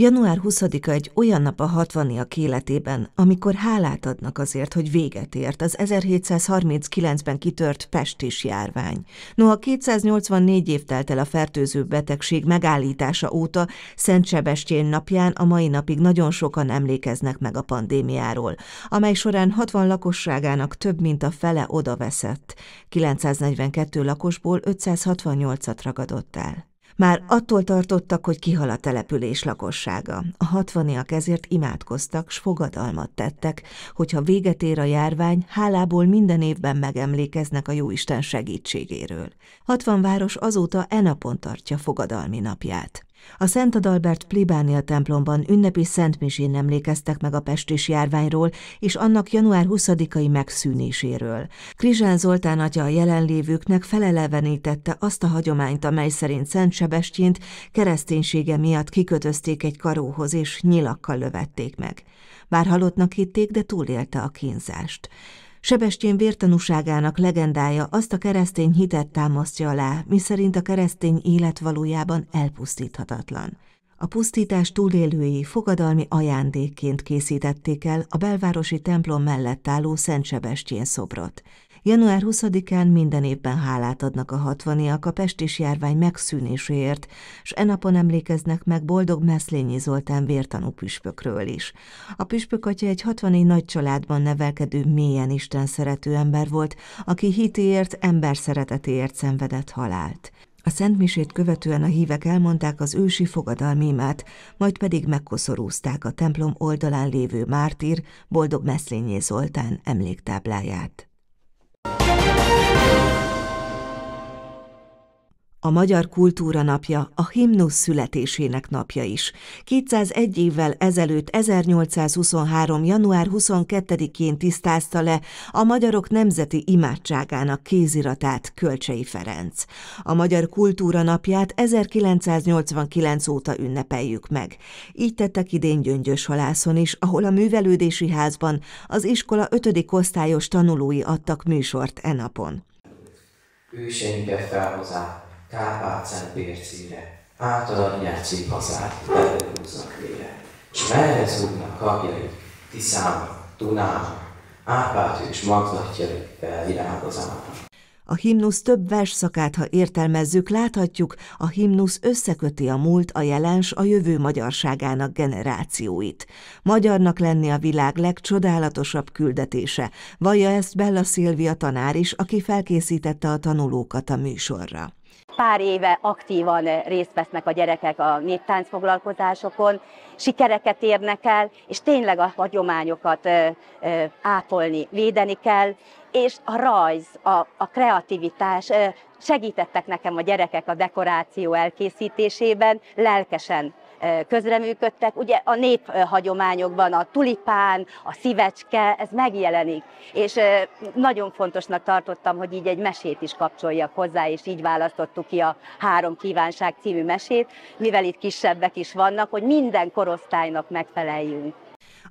Január 20-a egy olyan nap a hatvaniak életében, amikor hálát adnak azért, hogy véget ért az 1739-ben kitört pestis járvány. Noha 284 év telt el a fertőző betegség megállítása óta, Szent Sebestyén napján a mai napig nagyon sokan emlékeznek meg a pandémiáról, amely során 60 lakosságának több mint a fele odaveszett, 942 lakosból 568-at ragadott el. Már attól tartottak, hogy kihal a település lakossága. A hatvaniak ezért imádkoztak, s fogadalmat tettek, hogyha véget ér a járvány, hálából minden évben megemlékeznek a jóisten segítségéről. Hatvan város azóta e napon tartja fogadalmi napját. A Szent Adalbert plébánia templomban ünnepi szentmisén emlékeztek meg a pestis járványról és annak január 20-ai megszűnéséről. Krizsán Zoltán atya a jelenlévőknek felelevenítette azt a hagyományt, amely szerint Szent Sebestyént kereszténysége miatt kikötözték egy karóhoz és nyilakkal lövették meg. Bár halottnak hitték, de túlélte a kínzást. Sebestyén vértanúságának legendája azt a keresztény hitet támasztja alá, miszerint a keresztény élet valójában elpusztíthatatlan. A pusztítás túlélői fogadalmi ajándékként készítették el a belvárosi templom mellett álló Szent Sebestyén szobrot, Január 20-án minden évben hálát adnak a hatvaniak a pestis járvány megszűnéséért, s e napon emlékeznek meg boldog Meszlényi Zoltán vértanú püspökről is. A püspök atya egy hatvani nagy családban nevelkedő mélyen Isten szerető ember volt, aki hitéért, ember szeretetéért szenvedett halált. A szentmisét követően a hívek elmondták az ősi fogadalmimát, majd pedig megkoszorúzták a templom oldalán lévő mártír, boldog Meszlényi Zoltán emléktábláját. A Magyar Kultúra Napja a himnusz születésének napja is. 201 évvel ezelőtt 1823. január 22-én tisztázta le a magyarok nemzeti imádságának kéziratát Kölcsei Ferenc. A Magyar Kultúra Napját 1989 óta ünnepeljük meg. Így tettek idén Gyöngyös Halászon is, ahol a művelődési házban az iskola 5. osztályos tanulói adtak műsort e napon. Őseink fel Kárpácen bércíre, átadják nyertszik hazát, belőhúznak vére. S merre zúgnak habjaik, Tiszám, Dunám, Árpád és magzatjaik felvirág az A himnusz több versszakát, ha értelmezzük, láthatjuk, a himnusz összeköti a múlt, a jelens, a jövő magyarságának generációit. Magyarnak lenni a világ legcsodálatosabb küldetése, vallja ezt Bella Szilvia tanár is, aki felkészítette a tanulókat a műsorra. Pár éve aktívan részt vesznek a gyerekek a néptánc foglalkozásokon, sikereket érnek el, és tényleg a hagyományokat ápolni, védeni kell, és a rajz, a, a kreativitás segítettek nekem a gyerekek a dekoráció elkészítésében, lelkesen közreműködtek. Ugye a néphagyományokban a tulipán, a szívecske, ez megjelenik. És nagyon fontosnak tartottam, hogy így egy mesét is kapcsoljak hozzá, és így választottuk ki a Három Kívánság című mesét, mivel itt kisebbek is vannak, hogy minden korosztálynak megfeleljünk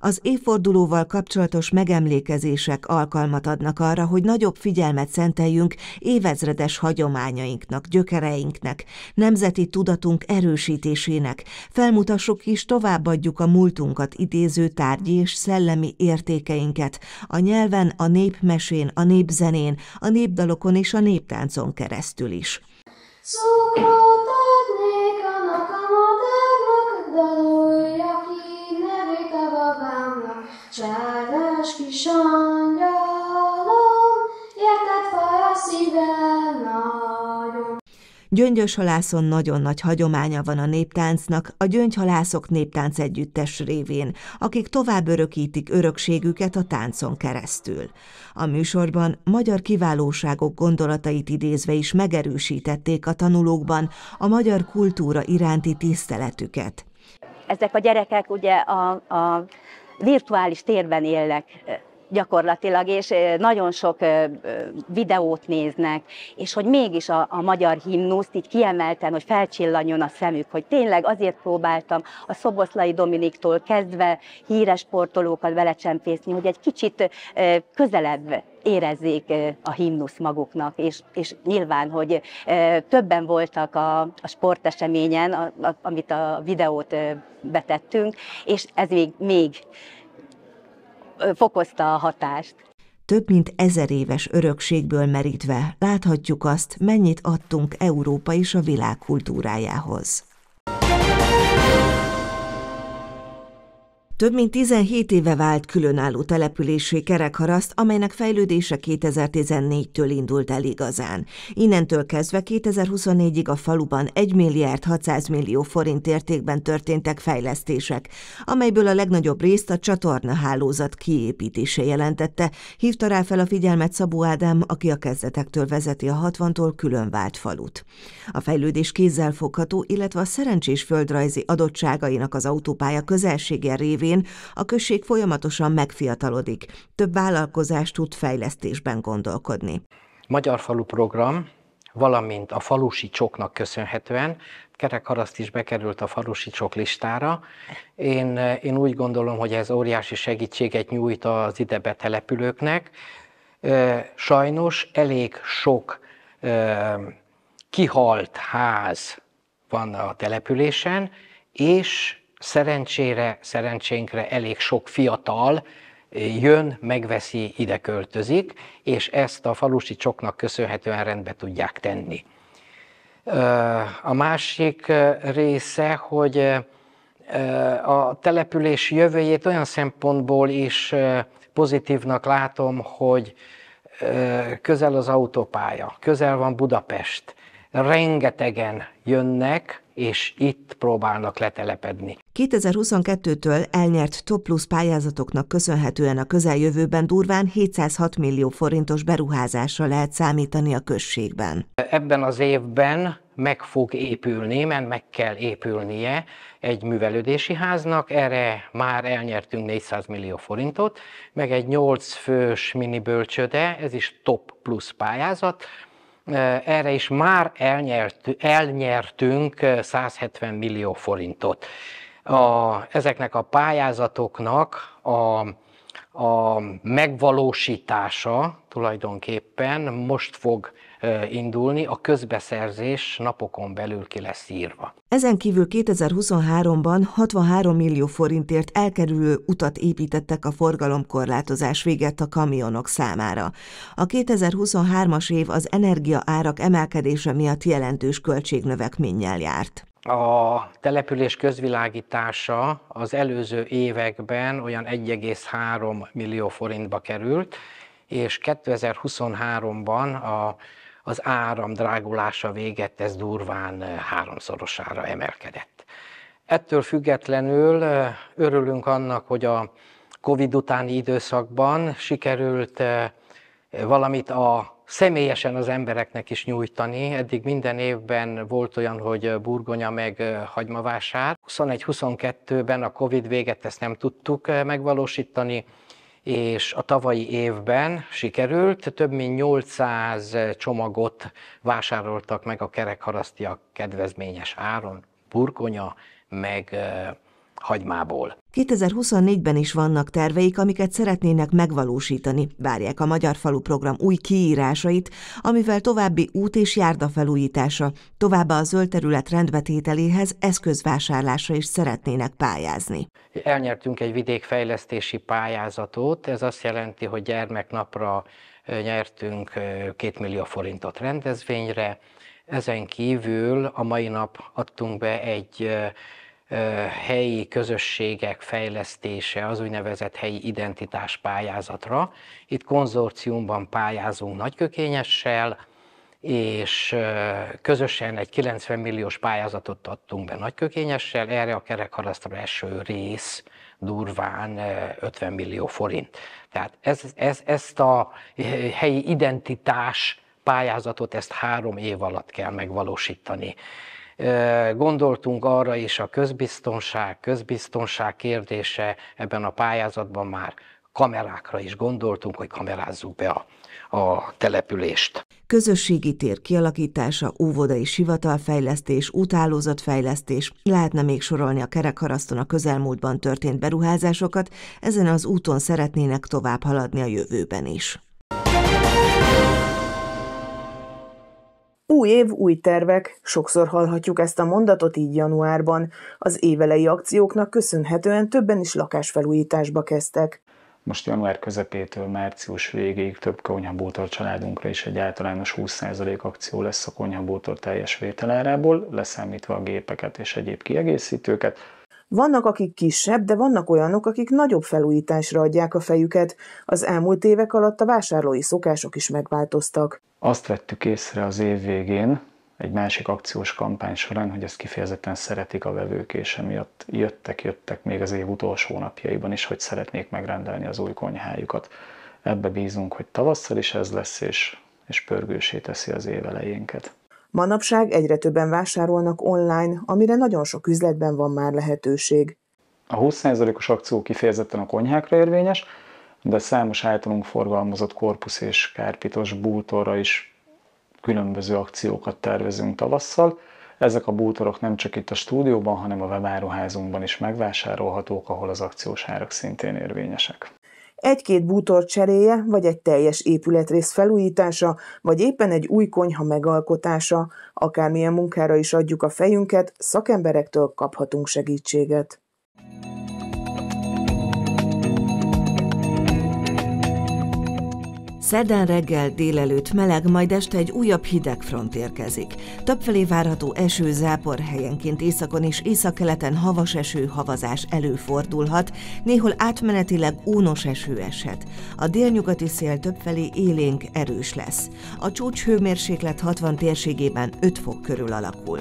az évfordulóval kapcsolatos megemlékezések alkalmat adnak arra, hogy nagyobb figyelmet szenteljünk évezredes hagyományainknak, gyökereinknek, nemzeti tudatunk erősítésének, felmutassuk és továbbadjuk a múltunkat idéző tárgyi és szellemi értékeinket, a nyelven, a népmesén, a népzenén, a népdalokon és a néptáncon keresztül is. Szóval adnék annak a Sárgás kis angyalom, érted fáj a szívem nagyon. Gyöngyöshalászon nagyon nagy hagyománya van a néptáncnak, a gyöngyhalászok néptánc együttes révén, akik tovább örökítik örökségüket a táncon keresztül. A műsorban magyar kiválóságok gondolatait idézve is megerősítették a tanulókban a magyar kultúra iránti tiszteletüket. Ezek a gyerekek ugye a, a virtuális térben élnek gyakorlatilag, és nagyon sok videót néznek, és hogy mégis a, a magyar himnuszt így kiemelten, hogy felcsillanjon a szemük, hogy tényleg azért próbáltam a Szoboszlai Dominiktól kezdve híres sportolókat belecsempészni, hogy egy kicsit közelebb érezzék a himnusz maguknak, és, és nyilván, hogy többen voltak a, a sporteseményen, a, a, amit a videót betettünk, és ez még, még fokozta a hatást. Több mint ezer éves örökségből merítve láthatjuk azt, mennyit adtunk Európa és a világ kultúrájához. Több mint 17 éve vált különálló települési Kerekharaszt, amelynek fejlődése 2014-től indult el igazán. Innentől kezdve 2024-ig a faluban 1 milliárd 600 millió forint értékben történtek fejlesztések, amelyből a legnagyobb részt a csatorna hálózat kiépítése jelentette. Hívta rá fel a figyelmet Szabó Ádám, aki a kezdetektől vezeti a 60-tól külön vált falut. A fejlődés kézzelfogható, illetve a szerencsés földrajzi adottságainak az autópálya közelsége révén révén a község folyamatosan megfiatalodik, több vállalkozást tud fejlesztésben gondolkodni. Magyar falu program, valamint a falusi csoknak köszönhetően, Kerekharaszt is bekerült a falusi csok listára. Én, én úgy gondolom, hogy ez óriási segítséget nyújt az ide betelepülőknek. Sajnos elég sok kihalt ház van a településen, és Szerencsére, szerencsénkre elég sok fiatal eh, jön, megveszi, ide költözik, és ezt a falusi csoknak köszönhetően rendbe tudják tenni. Eh, a másik eh, része, hogy a település jövőjét olyan szempontból is pozitívnak látom, hogy közel az autópálya, közel van Budapest, rengetegen jönnek, és itt próbálnak letelepedni. 2022-től elnyert Top Plus pályázatoknak köszönhetően a közeljövőben durván 706 millió forintos beruházásra lehet számítani a községben. Ebben az évben meg fog épülni, mert meg kell épülnie egy művelődési háznak, erre már elnyertünk 400 millió forintot, meg egy 8 fős mini bölcsöde, ez is top plusz pályázat, erre is már elnyert, elnyertünk 170 millió forintot. A, ezeknek a pályázatoknak a, a megvalósítása tulajdonképpen most fog indulni, a közbeszerzés napokon belül ki lesz írva. Ezen kívül 2023-ban 63 millió forintért elkerülő utat építettek a forgalomkorlátozás véget a kamionok számára. A 2023-as év az energiaárak emelkedése miatt jelentős költségnövekménnyel járt. A település közvilágítása az előző években olyan 1,3 millió forintba került, és 2023-ban a az áram drágulása véget, ez durván eh, háromszorosára emelkedett. Ettől függetlenül eh, örülünk annak, hogy a Covid utáni időszakban sikerült eh, valamit a személyesen az embereknek is nyújtani. Eddig minden évben volt olyan, hogy burgonya meg hagymavásár. 21-22-ben a Covid véget ezt nem tudtuk megvalósítani, és a tavalyi évben sikerült, több mint 800 csomagot vásároltak meg a kerekharasztiak kedvezményes áron, burgonya, meg hagymából. 2024-ben is vannak terveik, amiket szeretnének megvalósítani. Várják a Magyar Falu program új kiírásait, amivel további út és járda felújítása, továbbá a zöld terület rendbetételéhez eszközvásárlásra is szeretnének pályázni. Elnyertünk egy vidékfejlesztési pályázatot, ez azt jelenti, hogy gyermeknapra nyertünk 2 millió forintot rendezvényre, ezen kívül a mai nap adtunk be egy helyi közösségek fejlesztése, az úgynevezett helyi identitás pályázatra. Itt konzorciumban pályázunk nagykökényessel, és közösen egy 90 milliós pályázatot adtunk be nagykökényessel, erre a kerekharasztra eső rész durván 50 millió forint. Tehát ez, ez, ezt a helyi identitás pályázatot, ezt három év alatt kell megvalósítani. Gondoltunk arra is a közbiztonság, közbiztonság kérdése ebben a pályázatban már kamerákra is gondoltunk, hogy kamerázzuk be a, a települést. Közösségi tér kialakítása, óvodai sivatalfejlesztés, utálózatfejlesztés, lehetne még sorolni a kerekharaszton a közelmúltban történt beruházásokat, ezen az úton szeretnének tovább haladni a jövőben is. Új év, új tervek, sokszor hallhatjuk ezt a mondatot így januárban. Az évelei akcióknak köszönhetően többen is lakásfelújításba kezdtek. Most január közepétől március végéig több konyhabótor családunkra is egy általános 20% akció lesz a konyhabótor teljes vételárából, leszámítva a gépeket és egyéb kiegészítőket. Vannak, akik kisebb, de vannak olyanok, akik nagyobb felújításra adják a fejüket. Az elmúlt évek alatt a vásárlói szokások is megváltoztak. Azt vettük észre az év végén, egy másik akciós kampány során, hogy ezt kifejezetten szeretik a vevők, és emiatt jöttek, jöttek még az év utolsó napjaiban is, hogy szeretnék megrendelni az új konyhájukat. Ebbe bízunk, hogy tavasszal is ez lesz, és, és pörgősé teszi az évelejénket. Manapság egyre többen vásárolnak online, amire nagyon sok üzletben van már lehetőség. A 20%-os akció kifejezetten a konyhákra érvényes, de számos általunk forgalmazott korpusz és kárpitos bútorra is különböző akciókat tervezünk tavasszal. Ezek a bútorok nem csak itt a stúdióban, hanem a webáruházunkban is megvásárolhatók, ahol az akciós árak szintén érvényesek egy-két bútor cseréje, vagy egy teljes épületrész felújítása, vagy éppen egy új konyha megalkotása, akármilyen munkára is adjuk a fejünket, szakemberektől kaphatunk segítséget. Szerdán reggel délelőtt meleg, majd este egy újabb hideg front érkezik. Többfelé várható eső, zápor helyenként északon és északkeleten havas eső, havazás előfordulhat, néhol átmenetileg ónos eső eshet. A délnyugati szél többfelé élénk erős lesz. A csúcs hőmérséklet 60 térségében 5 fok körül alakul.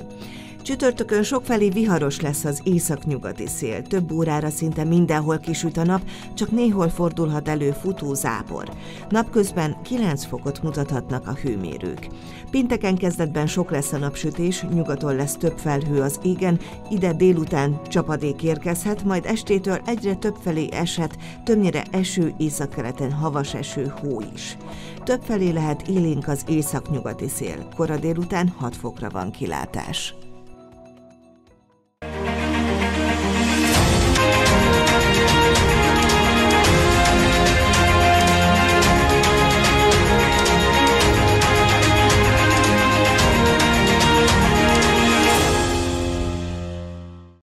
Csütörtökön sokfelé viharos lesz az északnyugati szél, több órára szinte mindenhol kisüt a nap, csak néhol fordulhat elő futó zápor. Napközben 9 fokot mutathatnak a hőmérők. Pinteken kezdetben sok lesz a napsütés, nyugaton lesz több felhő az égen, ide délután csapadék érkezhet, majd estétől egyre több felé eshet, többnyire eső, északkeleten havas eső, hó is. Többfelé lehet élénk az északnyugati szél, kora délután 6 fokra van kilátás.